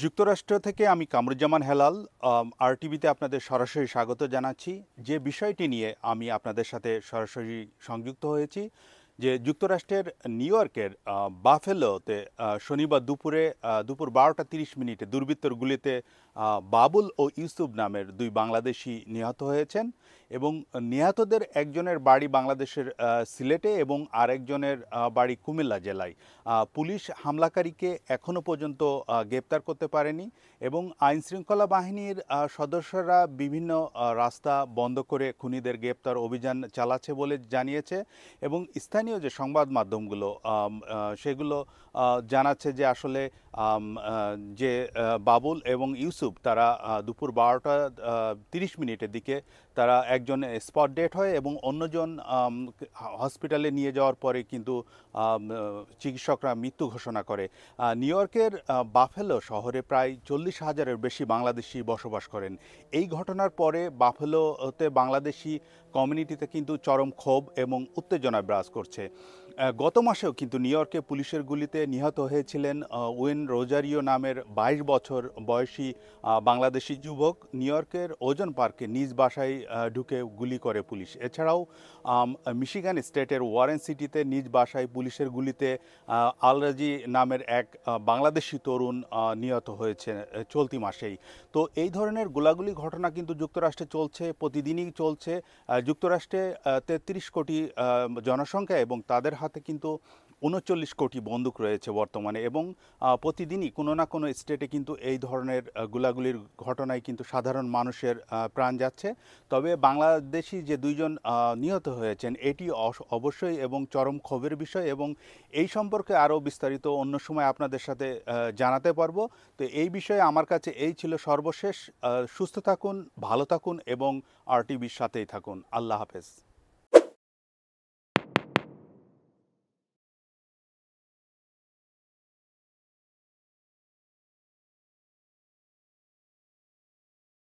যুক্তরাষ্ট্র থেকে আমি কামরুজ্জামান হেলাল আর টিভিতে আপনাদের সরাসরি স্বাগত জানাচ্ছি যে বিষয়টি নিয়ে আমি আপনাদের সাথে সরাসরি সংযুক্ত হয়েছি যে যুক্তরাষ্ট্রের নিউ ইয়র্কের বাফেলোতে শনিবার দুপুরে দুপুর বারোটা তিরিশ মিনিটে দুর্বৃত্তর গুলিতে বাবুল ও ইউসুফ নামের দুই বাংলাদেশি নিহত হয়েছেন এবং নিহতদের একজনের বাড়ি বাংলাদেশের সিলেটে এবং আরেকজনের বাড়ি কুমিল্লা জেলায় পুলিশ হামলাকারীকে এখনও পর্যন্ত গ্রেপ্তার করতে পারেনি এবং আইনশৃঙ্খলা বাহিনীর সদস্যরা বিভিন্ন রাস্তা বন্ধ করে খুনিদের গ্রেপ্তার অভিযান চালাচ্ছে বলে জানিয়েছে এবং স্থানীয় যে সংবাদ মাধ্যমগুলো সেগুলো জানাচ্ছে যে আসলে যে বাবুল এবং ইউসুফ তারা দুপুর বারোটা তিরিশ মিনিটের দিকে তারা একজন স্পট ডেট হয় এবং অন্যজন হসপিটালে নিয়ে যাওয়ার পরে কিন্তু চিকিৎসকরা মৃত্যু ঘোষণা করে নিউ ইয়র্কের বাফেলো শহরে প্রায় চল্লিশ হাজারের বেশি বাংলাদেশি বসবাস করেন এই ঘটনার পরে বাফেলোতে বাংলাদেশি কমিউনিটিতে কিন্তু চরম ক্ষোভ এবং উত্তেজনা বিরাজ করছে গত মাসেও কিন্তু নিউ ইয়র্কে পুলিশের গুলিতে নিহত হয়েছিলেন ওয়েন রোজারিও নামের ২২ বছর বয়সী বাংলাদেশি যুবক নিউ ইয়র্কের ওজন পার্কে নিজ বাসায় ঢুকে গুলি করে পুলিশ এছাড়াও মিশিগান স্টেটের ওয়ারেন সিটিতে নিজ বাসায় পুলিশের গুলিতে আলরাজি নামের এক বাংলাদেশি তরুণ নিহত হয়েছে চলতি মাসেই তো এই ধরনের গোলাগুলি ঘটনা কিন্তু যুক্তরাষ্ট্রে চলছে প্রতিদিনই চলছে যুক্তরাষ্ট্রে তেত্রিশ কোটি জনসংখ্যা এবং তাদের হাতে কিন্তু উনচল্লিশ কোটি বন্দুক রয়েছে বর্তমানে এবং প্রতিদিনই কোনো না কোনো স্টেটে কিন্তু এই ধরনের গুলাগুলির ঘটনায় কিন্তু সাধারণ মানুষের প্রাণ যাচ্ছে তবে বাংলাদেশি যে দুইজন নিহত হয়েছেন এটি অবশ্যই এবং চরম ক্ষোভের বিষয় এবং এই সম্পর্কে আরও বিস্তারিত অন্য সময় আপনাদের সাথে জানাতে পারবো তো এই বিষয়ে আমার কাছে এই ছিল সর্বশেষ সুস্থ থাকুন ভালো থাকুন এবং আর টিভির সাথেই থাকুন আল্লাহ হাফেজ